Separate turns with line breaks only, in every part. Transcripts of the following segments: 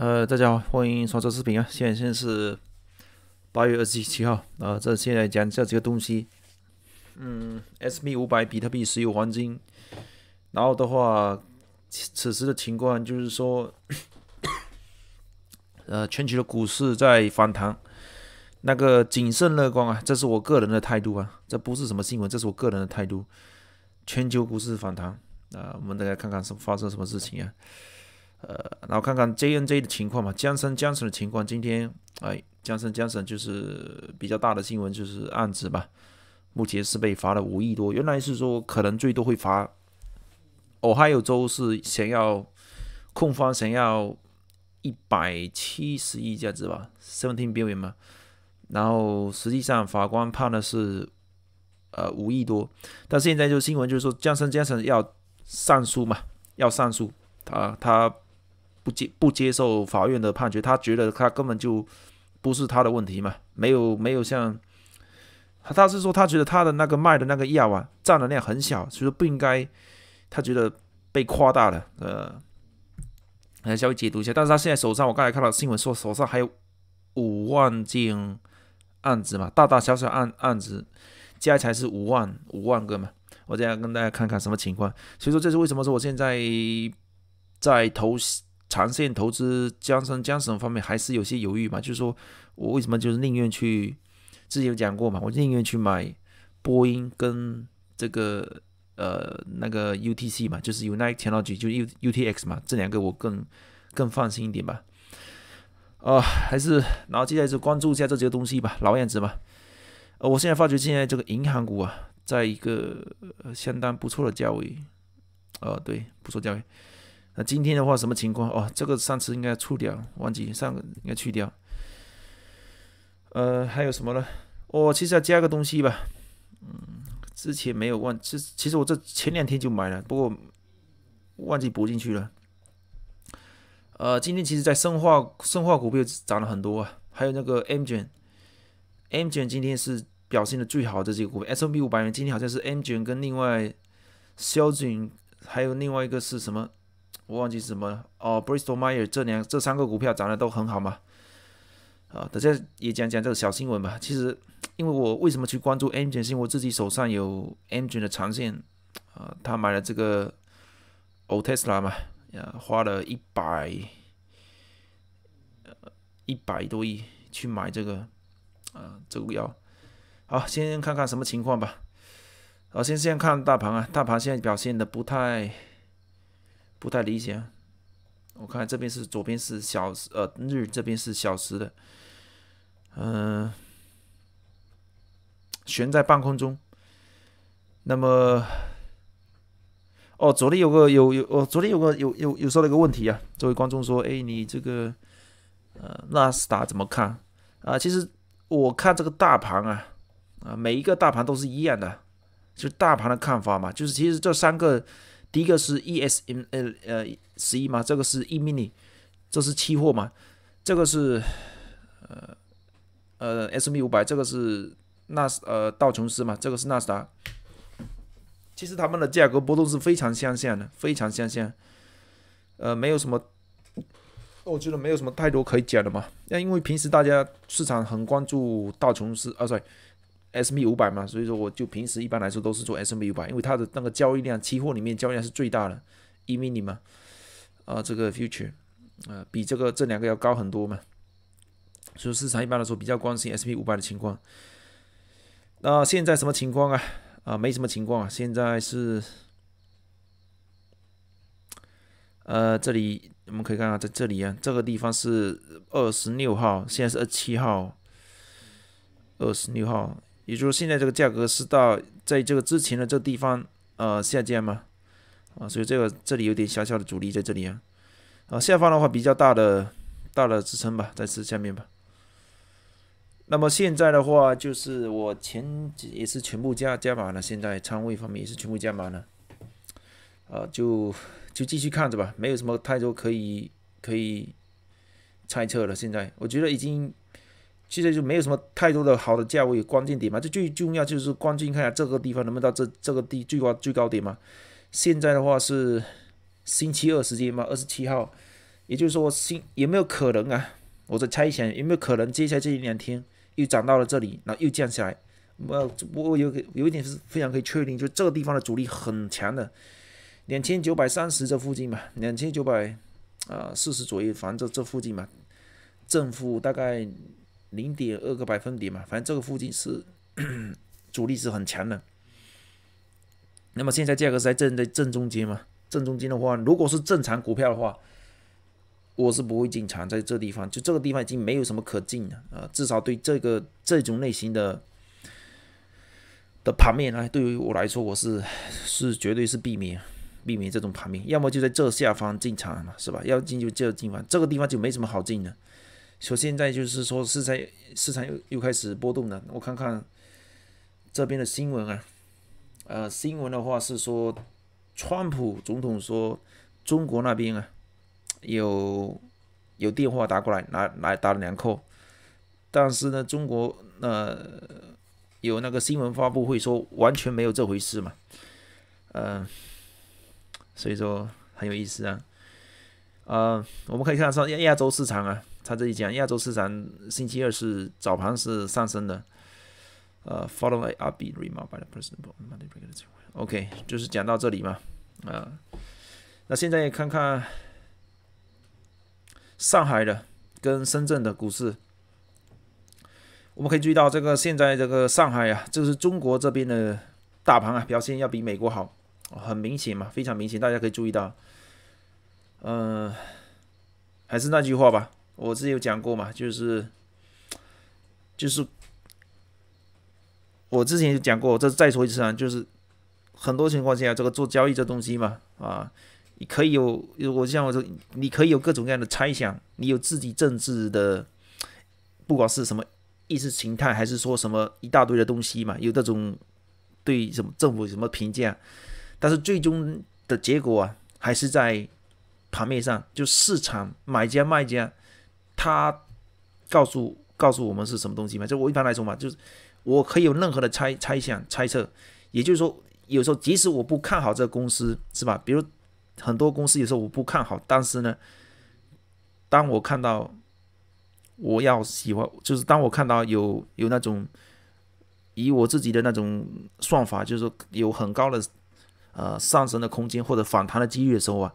呃，大家好，欢迎刷这视频啊！现在现在是八月二十七号啊，这现在讲这几个东西。嗯，S M 五百、比特币、石油、黄金，然后的话，此时的情况就是说，呃，全球的股市在反弹，那个谨慎乐观啊，这是我个人的态度啊，这不是什么新闻，这是我个人的态度。全球股市反弹啊，我们大家看看是发生什么事情啊？呃，然后看看 JNJ 的情况嘛，江森江森的情况，今天哎，江森江森就是比较大的新闻就是案子吧，目前是被罚了五亿多，原来是说可能最多会罚，哦还有就是想要控方想要一百七十亿这样子吧，seventeen billion 嘛，然后实际上法官判的是呃五亿多，但现在就新闻就是说江森江森要上诉嘛，要上诉，他他。不接不接受法院的判决，他觉得他根本就不是他的问题嘛，没有没有像他他是说他觉得他的那个卖的那个药啊占的量很小，所以说不应该他觉得被夸大了，呃，来稍微解读一下。但是他现在手上，我刚才看到新闻说手上还有五万件案子嘛，大大小小案案子加起来是五万五万个嘛，我这样跟大家看看什么情况。所以说这是为什么说我现在在投。长线投资江山江省方面还是有些犹豫嘛，就是说，我为什么就是宁愿去，之前有讲过嘛，我宁愿去买波音跟这个呃那个 UTC 嘛，就是 United t e c h n o l o g 嘛，这两个我更更放心一点吧。啊，还是然后接下来就关注一下这些东西吧，老样子嘛。呃，我现在发觉现在这个银行股啊，在一个相当不错的价位，呃，对，不错价位。今天的话，什么情况？哦，这个上次应该出掉，忘记上个应该去掉。呃，还有什么呢？哦，其实要加个东西吧。嗯，之前没有忘，其其实我这前两天就买了，不过忘记补进去了。呃，今天其实，在生化生化股票涨了很多啊。还有那个 M 卷，M 卷今天是表现的最好的这个股票。S O B 五百元今天好像是 M 卷跟另外肖俊，还有另外一个是什么？我忘记是什么了哦，Bristol m y e r 这两这三个股票涨的都很好嘛？啊，大家也讲讲这个小新闻吧。其实，因为我为什么去关注 M 是因为我自己手上有 M 卷的长线啊，他买了这个欧 t e s l a 嘛，呀，花了一百一百多亿去买这个啊，这个股票。好，先看看什么情况吧。好，先先看大盘啊，大盘现在表现的不太。不太理解，我看这边是左边是小时呃日，这边是小时的，嗯，悬在半空中。那么，哦，昨天有个有有哦，昨天有个有有有说了一个问题啊，这位观众说，哎，你这个呃纳斯达怎么看啊？其实我看这个大盘啊啊每一个大盘都是一样的，就大盘的看法嘛，就是其实这三个。第一个是 ESM 呃呃十一嘛，这个是 E mini，这是期货嘛，这个是呃呃 S M 五百，这个是纳呃道琼斯嘛，这个是纳斯达。其实他们的价格波动是非常相像的，非常相像。呃，没有什么，我觉得没有什么太多可以讲的嘛。那因为平时大家市场很关注道琼斯啊，sorry。S P 五百嘛，所以说我就平时一般来说都是做 S P 五百，因为它的那个交易量，期货里面交易量是最大的，一 m i n i 嘛，啊，这个 future 啊，比这个这两个要高很多嘛，所以市场一般来说比较关心 S P 五百的情况。那现在什么情况啊？啊，没什么情况啊，现在是，呃，这里我们可以看到在这里啊，这个地方是二十六号，现在是二七号，二十六号。也就是说，现在这个价格是到在这个之前的这地方，呃，下降吗？啊，所以这个这里有点小小的阻力在这里啊。啊，下方的话比较大的大的支撑吧，在是下面吧。那么现在的话，就是我前也是全部加加满了，现在仓位方面也是全部加满了。啊，就就继续看着吧，没有什么太多可以可以猜测了。现在我觉得已经。现在就没有什么太多的好的价位关键点嘛，就最重要就是关键看下这个地方能不能到这这个地最高最高点嘛。现在的话是星期二时间嘛，二十七号，也就是说，星有没有可能啊？我在猜想有没有可能接下来这一两天又涨到了这里，然后又降下来。我我有有一点是非常可以确定，就这个地方的阻力很强的，两千九百三十这附近嘛，两千九百啊四十左右，反正这这附近嘛，正负大概。零点二个百分点嘛，反正这个附近是主 力是很强的。那么现在价格是在正在正中间嘛？正中间的话，如果是正常股票的话，我是不会进场在这地方。就这个地方已经没有什么可进的啊，至少对这个这种类型的的盘面呢，对于我来说，我是是绝对是避免避免这种盘面。要么就在这下方进场嘛，是吧？要进就就进吧，这个地方就没什么好进的。所以现在就是说，市场市场又又开始波动了。我看看这边的新闻啊，呃，新闻的话是说，川普总统说中国那边啊有有电话打过来，来来打了两扣，但是呢，中国呃有那个新闻发布会说完全没有这回事嘛，嗯，所以说很有意思啊，呃，我们可以看上亚亚洲市场啊。他这里讲亚洲市场星期二是早盘是上升的，呃，follow a article by the president. OK，就是讲到这里嘛，啊，那现在看看上海的跟深圳的股市，我们可以注意到这个现在这个上海啊，就是中国这边的大盘啊，表现要比美国好，很明显嘛，非常明显，大家可以注意到，嗯，还是那句话吧。我前有讲过嘛，就是，就是，我之前就讲过，我再再说一次啊，就是很多情况下，这个做交易这东西嘛，啊，你可以有，如果像我这，你可以有各种各样的猜想，你有自己政治的，不管是什么意识形态，还是说什么一大堆的东西嘛，有这种对什么政府什么评价，但是最终的结果啊，还是在盘面上，就市场买家卖家。他告诉告诉我们是什么东西吗？就我一般来说嘛，就是我可以有任何的猜猜想、猜测，也就是说，有时候即使我不看好这个公司，是吧？比如很多公司有时候我不看好，但是呢，当我看到我要喜欢，就是当我看到有有那种以我自己的那种算法，就是说有很高的呃上升的空间或者反弹的机遇的时候啊。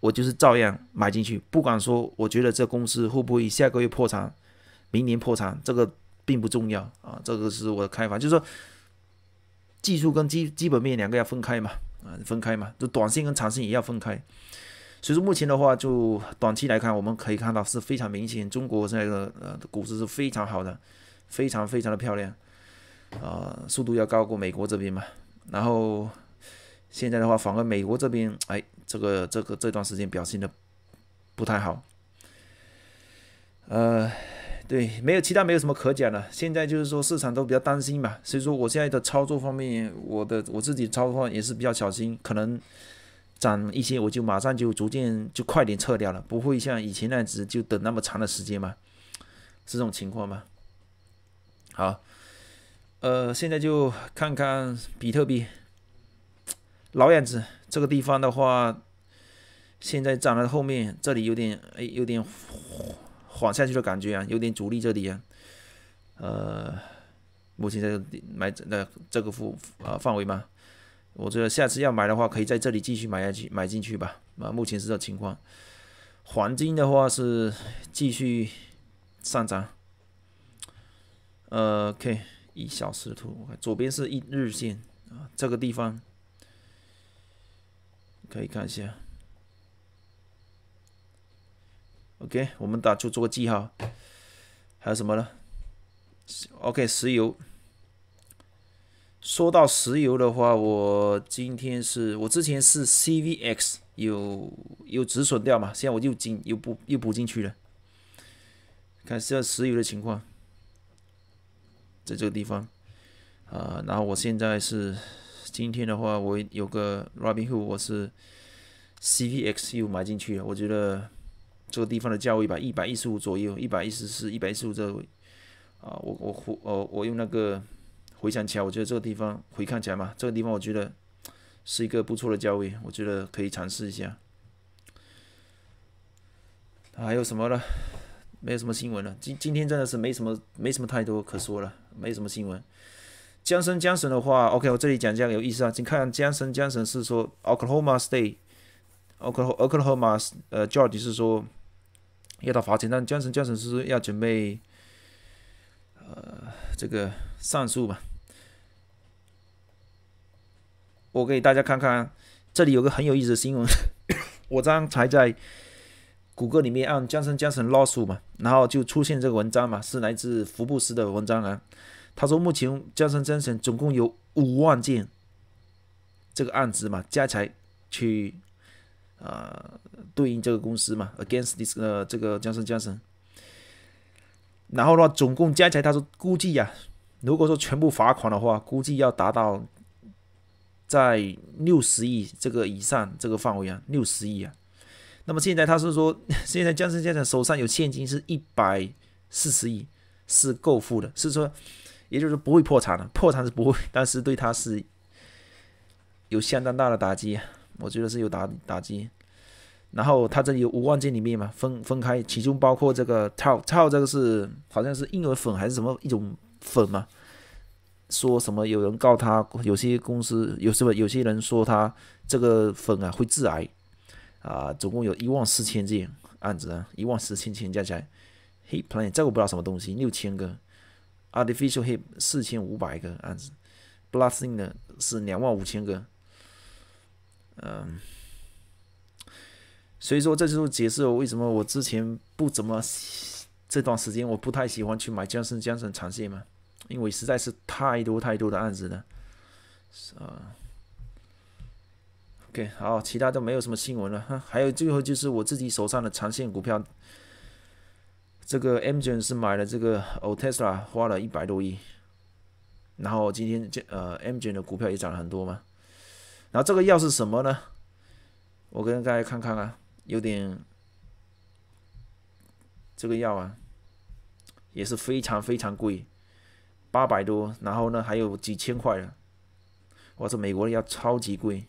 我就是照样买进去，不管说我觉得这公司会不会下个月破产，明年破产，这个并不重要啊，这个是我的看法，就是说技术跟基基本面两个要分开嘛，啊，分开嘛，就短线跟长线也要分开。所以说目前的话，就短期来看，我们可以看到是非常明显，中国这个呃股市是非常好的，非常非常的漂亮，呃，速度要高过美国这边嘛。然后现在的话，反而美国这边，哎。这个这个这段时间表现的不太好，呃，对，没有其他没有什么可讲的。现在就是说市场都比较担心嘛，所以说我现在的操作方面，我的我自己操作也是比较小心，可能涨一些我就马上就逐渐就快点撤掉了，不会像以前那样子就等那么长的时间嘛，是这种情况吗？好，呃，现在就看看比特币。老样子，这个地方的话，现在涨到后面这里有点哎，有点缓下去的感觉啊，有点阻力这里啊。呃，目前在买那这个幅呃范围吗？我觉得下次要买的话，可以在这里继续买下去，买进去吧。啊，目前是这情况。黄金的话是继续上涨。呃，OK，一小时图，左边是一日线啊，这个地方。可以看一下，OK，我们打出做个记号。还有什么呢？OK，石油。说到石油的话，我今天是我之前是 CVX 有有止损掉嘛，现在我又进又补又补进去了。看现下石油的情况，在这个地方，呃，然后我现在是。今天的话，我有个 Robin Hood，我是 CVXU 买进去了。我觉得这个地方的价位吧，一百一十五左右，一百一十四、一百一十五这位，啊，我我我我用那个回想起来，我觉得这个地方回看起来嘛，这个地方我觉得是一个不错的价位，我觉得可以尝试一下。还有什么呢？没有什么新闻了。今今天真的是没什么，没什么太多可说了，没什么新闻。江森，江森的话，OK，我这里讲这样有意思啊，请看江森，江森是说 Oklahoma State，Oklahoma 呃 e o r g e 是说要到法庭，但江森，江森是要准备呃这个上诉吧。我给大家看看，这里有个很有意思的新闻，我刚才在谷歌里面按江森，江森 laws 嘛，然后就出现这个文章嘛，是来自福布斯的文章啊。他说：“目前江山江省总共有五万件这个案子嘛，加起来去啊对应这个公司嘛，against this 呃这个江山江省。然后的话，总共加起来，他说估计呀，如果说全部罚款的话，估计要达到在六十亿这个以上这个范围啊，六十亿啊。那么现在他是说，现在江山江生手上有现金是一百四十亿，是够付的，是说。”也就是不会破产了。破产是不会，但是对他是有相当大的打击，我觉得是有打打击。然后他这里有五万件里面嘛，分分开，其中包括这个 t t talk 这个是好像是婴儿粉还是什么一种粉嘛，说什么有人告他，有些公司有什么有些人说他这个粉啊会致癌，啊，总共有一万四千件案子啊，一万四千件加起来，he plan 这个不知道什么东西六千个。Artificial hip 四千五百个案子，Blasting 的是两万五千个，嗯，所以说这就是解释了为什么我之前不怎么这段时间我不太喜欢去买江森江森长线嘛，因为实在是太多太多的案子了，是啊，OK 好，其他都没有什么新闻了哈，还有最后就是我自己手上的长线股票。这个 Amgen 是买了这个 Otesla，花了一百多亿，然后今天这呃 Amgen 的股票也涨了很多嘛。然后这个药是什么呢？我跟大家看看啊，有点这个药啊也是非常非常贵，八百多，然后呢还有几千块的。哇，这美国的药超级贵。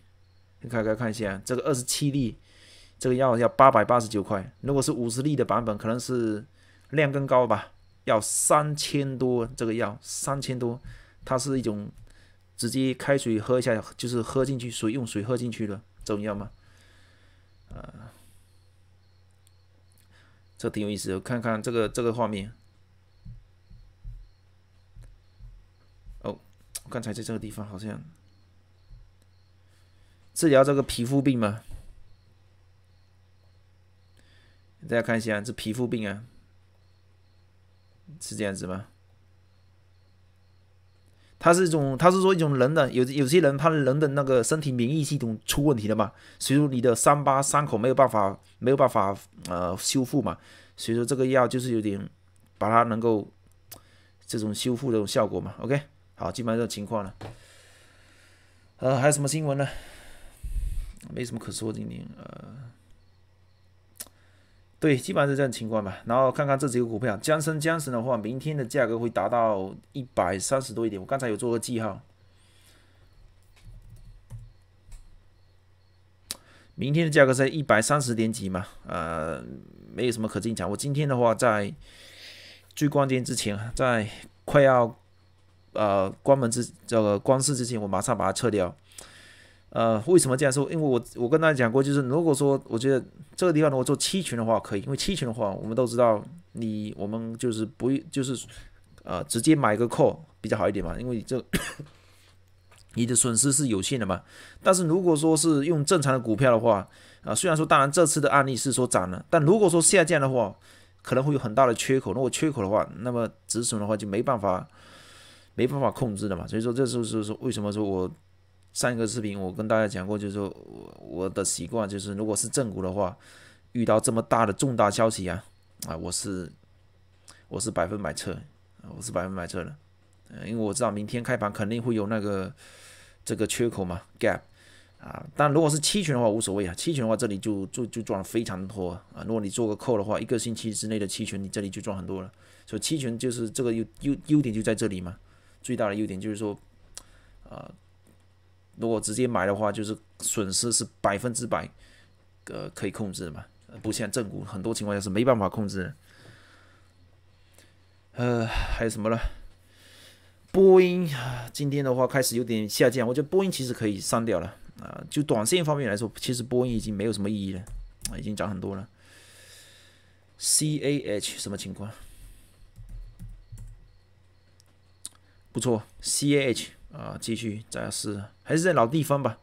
你看看看一下，这个二十七粒，这个药要八百八十九块。如果是五十粒的版本，可能是。量更高吧，要三千多，这个药三千多，它是一种直接开水喝一下，就是喝进去，水用水喝进去的这种药吗？这挺有意思，的，看看这个这个画面。哦，刚才在这个地方好像治疗这个皮肤病吗？大家看一下，这皮肤病啊。是这样子吗？它是一种，它是说一种人的有有些人，他人的那个身体免疫系统出问题了嘛，所以说你的伤疤伤口没有办法没有办法呃修复嘛，所以说这个药就是有点把它能够这种修复这种效果嘛。OK，好，基本上这种情况了。呃，还有什么新闻呢？没什么可说的，今天呃。对，基本上是这样情况吧。然后看看这几个股票，江生江森的话，明天的价格会达到一百三十多一点。我刚才有做个记号，明天的价格在一百三十点几嘛？呃，没有什么可进场。我今天的话，在最关键之前，在快要呃关门之这个关市之前，我马上把它撤掉。呃，为什么这样说？因为我我跟大家讲过，就是如果说我觉得这个地方如果做期权的话可以，因为期权的话，我们都知道，你我们就是不就是，啊，直接买个 call 比较好一点嘛，因为这 你的损失是有限的嘛。但是如果说是用正常的股票的话，啊，虽然说当然这次的案例是说涨了，但如果说下降的话，可能会有很大的缺口。如果缺口的话，那么止损的话就没办法没办法控制的嘛。所以说这就是说为什么说我。上一个视频我跟大家讲过，就是说我我的习惯就是，如果是正股的话，遇到这么大的重大消息啊，啊，我是我是百分百撤，我是百分百撤的，因为我知道明天开盘肯定会有那个这个缺口嘛，gap 啊。但如果是期权的话无所谓啊，期权的话这里就就就赚非常多啊。如果你做个扣的话，一个星期之内的期权，你这里就赚很多了。所以期权就是这个优优优点就在这里嘛，最大的优点就是说啊。如果直接买的话，就是损失是百分之百，呃，可以控制的嘛，不像正股很多情况下是没办法控制的。呃，还有什么呢？波音，今天的话开始有点下降，我觉得波音其实可以删掉了啊。就短线方面来说，其实波音已经没有什么意义了，已经涨很多了。C A H 什么情况？不错，C A H。啊，继续展示，还是在老地方吧。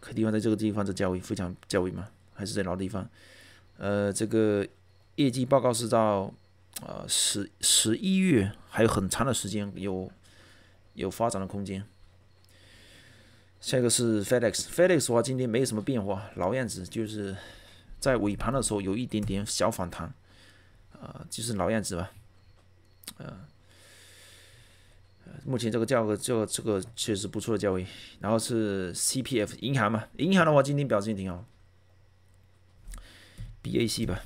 可地方在这个地方，的价位非常价位嘛，还是在老地方。呃，这个业绩报告是到啊十十一月，还有很长的时间，有有发展的空间。下一个是 FedEx，FedEx 的话，今天没有什么变化，老样子，就是在尾盘的时候有一点点小反弹，啊，就是老样子吧，啊。目前这个价格就这个确实不错的价位，然后是 C P F 银行嘛，银行的话今天表现挺好，B A C 吧，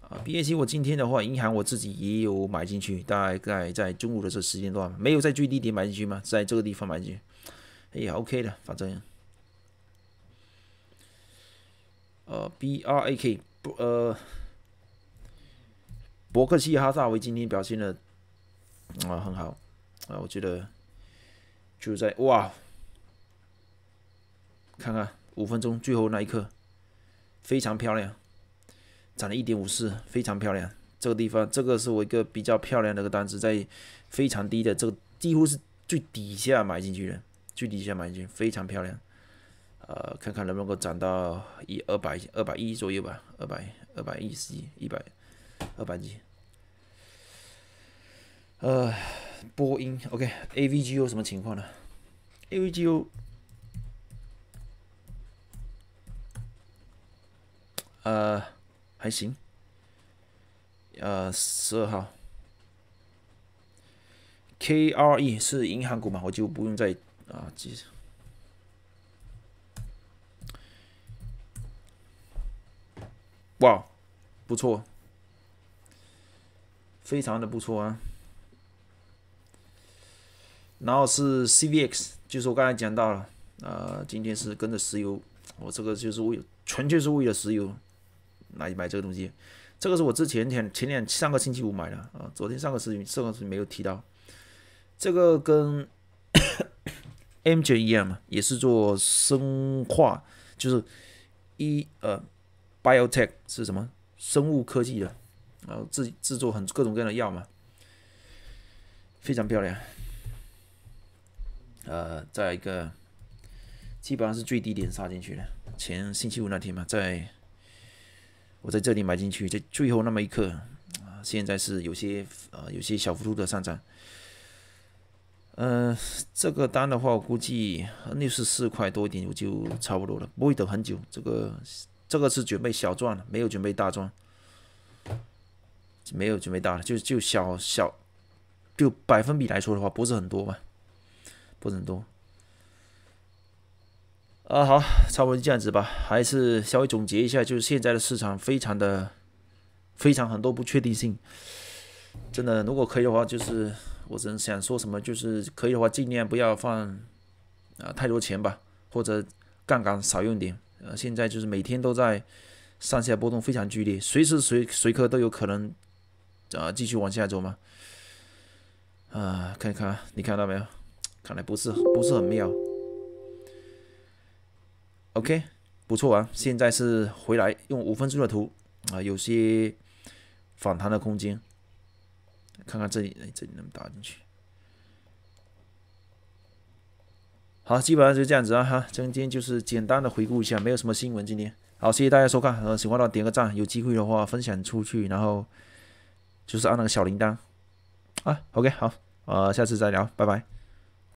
啊 B A C 我今天的话银行我自己也有买进去，大概在中午的这时间段没有在最低点买进去吗？在这个地方买进去，也 OK 的，反正，呃 B R A K 不呃伯克希尔哈萨维今天表现的啊很好。啊，我觉得就在哇，看看五分钟最后那一刻，非常漂亮，涨了一点五四，非常漂亮。这个地方，这个是我一个比较漂亮的一个单子，在非常低的这个，几乎是最底下买进去的，最底下买进，去，非常漂亮。呃，看看能不能够涨到一二百二百一左右吧，二百二百一十一一百二百几，呃。波音，OK，AVGO 什么情况呢？AVGO，呃，还行，呃，十二号，KRE 是银行股嘛，我就不用再啊记。哇，不错，非常的不错啊。然后是 CVX，就是我刚才讲到了，呃，今天是跟着石油，我这个就是为纯粹是为了石油来买这个东西。这个是我之前天前两上个星期五买的啊，昨天上个视频上个视频没有提到。这个跟 m j 一样嘛，也是做生化，就是一呃 Biotech 是什么生物科技的，然后制制作很各种各样的药嘛，非常漂亮。呃，再一个，基本上是最低点杀进去的，前星期五那天嘛，在我在这里买进去，在最后那么一刻啊，现在是有些呃，有些小幅度的上涨。嗯，这个单的话，我估计六十四块多一点我就差不多了，不会等很久。这个这个是准备小赚，没有准备大赚，没有准备大的，就就小小，就百分比来说的话，不是很多吧。不能多。啊，好，差不多就这样子吧。还是稍微总结一下，就是现在的市场非常的，非常很多不确定性。真的，如果可以的话，就是我真想说什么，就是可以的话，尽量不要放啊太多钱吧，或者杠杆少用点。呃，现在就是每天都在上下波动非常剧烈，随时随时刻都有可能啊继续往下走嘛。啊，看看你看到没有？看来不是不是很妙。OK，不错啊。现在是回来用五分钟的图啊，有些反弹的空间。看看这里，这里能打进去。好，基本上就这样子啊哈。今天就是简单的回顾一下，没有什么新闻。今天好，谢谢大家收看。呃，喜欢的话点个赞，有机会的话分享出去，然后就是按那个小铃铛啊。OK，好，呃，下次再聊，拜拜。